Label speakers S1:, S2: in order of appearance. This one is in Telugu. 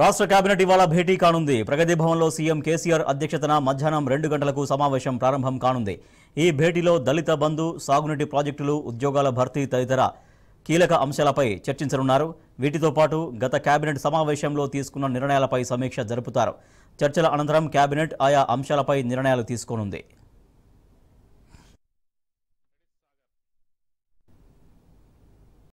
S1: రాష్ట్ర కేబినెట్ ఇవాళ భేటీ కానుంది ప్రగతి భవన్లో సీఎం కేసీఆర్ అధ్యక్షతన మధ్యాహ్నం రెండు గంటలకు సమావేశం ప్రారంభం కానుంది ఈ భేటీలో దళిత బంధు సాగునీటి ప్రాజెక్టులు ఉద్యోగాల భర్తీ తదితర కీలక అంశాలపై చర్చించనున్నారు వీటితో పాటు గత కేబినెట్ సమావేశంలో తీసుకున్న నిర్ణయాలపై సమీక్ష జరుపుతారు చర్చల అనంతరం కేబినెట్ ఆయా అంశాలపై నిర్ణయాలు తీసుకోనుంది